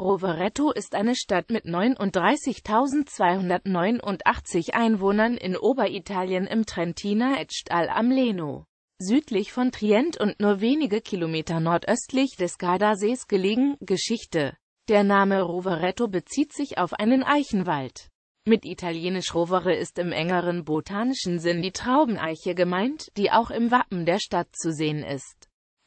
Rovereto ist eine Stadt mit 39.289 Einwohnern in Oberitalien im Trentiner Etschtal am Leno. Südlich von Trient und nur wenige Kilometer nordöstlich des Gardasees gelegen, Geschichte. Der Name Rovereto bezieht sich auf einen Eichenwald. Mit italienisch Rovere ist im engeren botanischen Sinn die Traubeneiche gemeint, die auch im Wappen der Stadt zu sehen ist.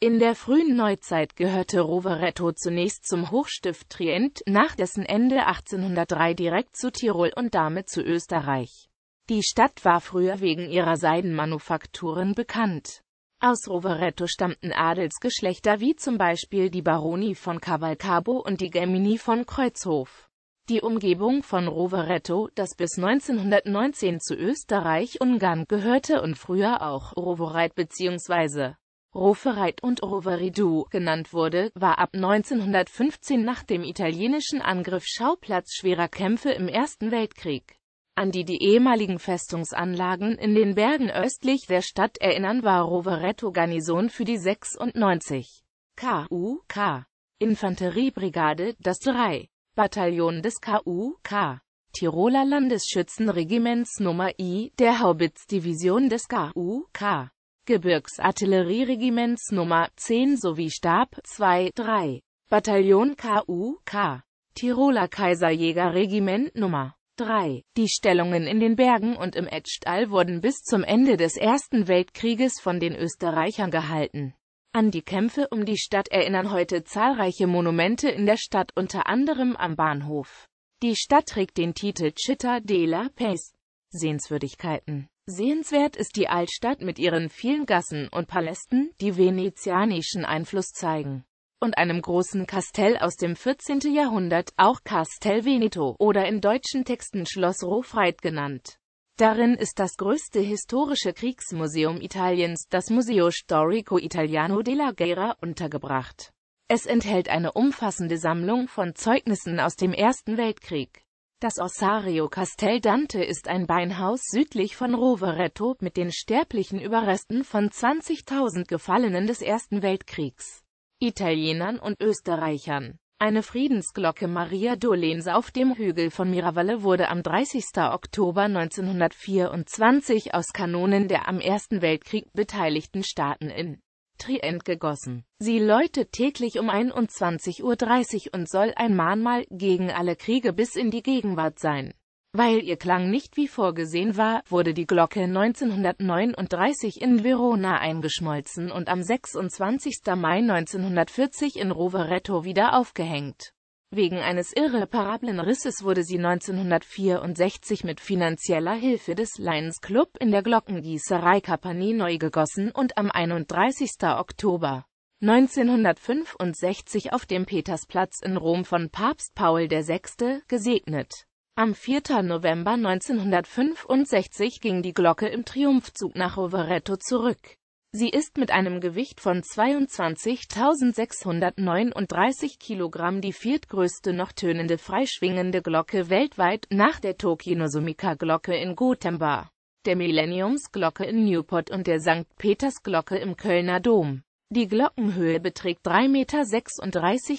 In der frühen Neuzeit gehörte Rovereto zunächst zum Hochstift Trient, nach dessen Ende 1803 direkt zu Tirol und damit zu Österreich. Die Stadt war früher wegen ihrer Seidenmanufakturen bekannt. Aus Rovereto stammten Adelsgeschlechter wie zum Beispiel die Baroni von Cavalcabo und die Gemini von Kreuzhof. Die Umgebung von Rovereto, das bis 1919 zu Österreich-Ungarn gehörte und früher auch Rovoreit bzw. Rovereit und Roveridou genannt wurde, war ab 1915 nach dem italienischen Angriff Schauplatz schwerer Kämpfe im Ersten Weltkrieg, an die die ehemaligen Festungsanlagen in den Bergen östlich der Stadt erinnern, war Roveretto Garnison für die 96 KUK Infanteriebrigade, das 3 Bataillon des KUK Tiroler Landesschützenregiments Nummer I der Haubitz-Division des KUK Gebirgsartillerieregiments Nummer 10 sowie Stab 2, 3, Bataillon KU-K, Tiroler Kaiserjägerregiment Nummer 3. Die Stellungen in den Bergen und im Edstall wurden bis zum Ende des Ersten Weltkrieges von den Österreichern gehalten. An die Kämpfe um die Stadt erinnern heute zahlreiche Monumente in der Stadt unter anderem am Bahnhof. Die Stadt trägt den Titel Città della Pace. Sehenswürdigkeiten Sehenswert ist die Altstadt mit ihren vielen Gassen und Palästen, die venezianischen Einfluss zeigen, und einem großen Kastell aus dem 14. Jahrhundert, auch Castel Veneto oder in deutschen Texten Schloss Rofreit genannt. Darin ist das größte historische Kriegsmuseum Italiens, das Museo Storico Italiano della Guerra, untergebracht. Es enthält eine umfassende Sammlung von Zeugnissen aus dem Ersten Weltkrieg. Das Ossario Castel Dante ist ein Beinhaus südlich von Rovereto mit den sterblichen Überresten von 20.000 Gefallenen des Ersten Weltkriegs, Italienern und Österreichern. Eine Friedensglocke Maria Dolens auf dem Hügel von Miravalle wurde am 30. Oktober 1924 aus Kanonen der am Ersten Weltkrieg beteiligten Staaten in Trient gegossen. Sie läutet täglich um 21.30 Uhr und soll ein Mahnmal gegen alle Kriege bis in die Gegenwart sein. Weil ihr Klang nicht wie vorgesehen war, wurde die Glocke 1939 in Verona eingeschmolzen und am 26. Mai 1940 in Rovereto wieder aufgehängt. Wegen eines irreparablen Risses wurde sie 1964 mit finanzieller Hilfe des Lions Club in der Glockengießerei Kapanen neu gegossen und am 31. Oktober 1965 auf dem Petersplatz in Rom von Papst Paul VI. gesegnet. Am 4. November 1965 ging die Glocke im Triumphzug nach Rovereto zurück. Sie ist mit einem Gewicht von 22.639 Kilogramm die viertgrößte noch tönende freischwingende Glocke weltweit, nach der Tokinosumika-Glocke in Gotemba, der Millenniumsglocke in Newport und der St. Peters-Glocke im Kölner Dom. Die Glockenhöhe beträgt 3,36 Meter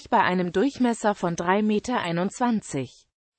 bei einem Durchmesser von 3,21 Meter.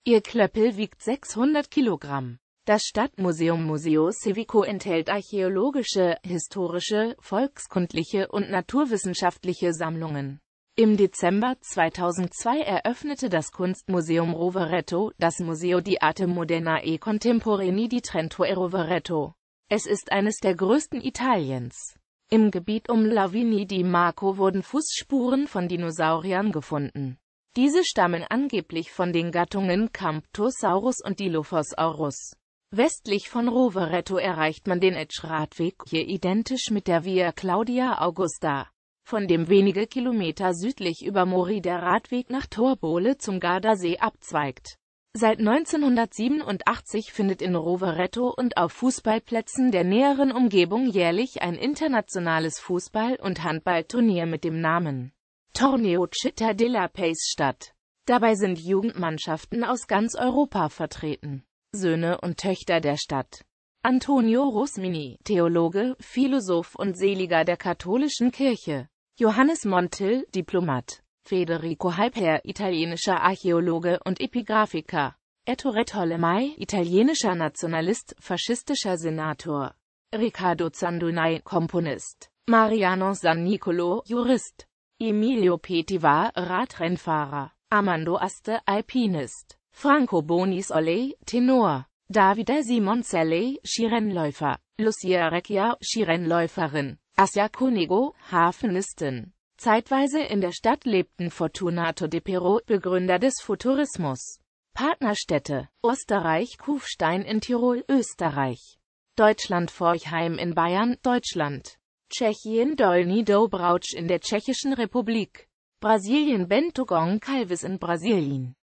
Ihr Klöppel wiegt 600 Kilogramm. Das Stadtmuseum Museo Civico enthält archäologische, historische, volkskundliche und naturwissenschaftliche Sammlungen. Im Dezember 2002 eröffnete das Kunstmuseum Rovereto, das Museo di Arte Moderna e Contemporanei di Trento e Rovereto. Es ist eines der größten Italiens. Im Gebiet um Lavini di Marco wurden Fußspuren von Dinosauriern gefunden. Diese stammen angeblich von den Gattungen Camptosaurus und Dilophosaurus. Westlich von Rovereto erreicht man den Etsch-Radweg, hier identisch mit der Via Claudia Augusta. Von dem wenige Kilometer südlich über Mori der Radweg nach Torbole zum Gardasee abzweigt. Seit 1987 findet in Rovereto und auf Fußballplätzen der näheren Umgebung jährlich ein internationales Fußball- und Handballturnier mit dem Namen Torneo Città della Pace statt. Dabei sind Jugendmannschaften aus ganz Europa vertreten. Söhne und Töchter der Stadt. Antonio Rosmini, Theologe, Philosoph und Seliger der katholischen Kirche. Johannes Montil, Diplomat. Federico Halper, italienischer Archäologe und Epigraphiker. Ettore Tollemai, italienischer Nationalist, faschistischer Senator. Riccardo Zandunai, Komponist. Mariano San Nicolo, Jurist. Emilio Petiva, Radrennfahrer. Armando Aste, Alpinist. Franco Bonis-Olle, Tenor. Davide Simoncelli, Skirennläufer. Lucia Recchia, Skirennläuferin. Asia Cunego, Hafenistin. Zeitweise in der Stadt lebten Fortunato de Pero, Begründer des Futurismus. Partnerstädte Österreich Kufstein in Tirol, Österreich. Deutschland Forchheim in Bayern, Deutschland. Tschechien Dolny Dobrauc in der Tschechischen Republik. Brasilien Bentogong Calvis in Brasilien.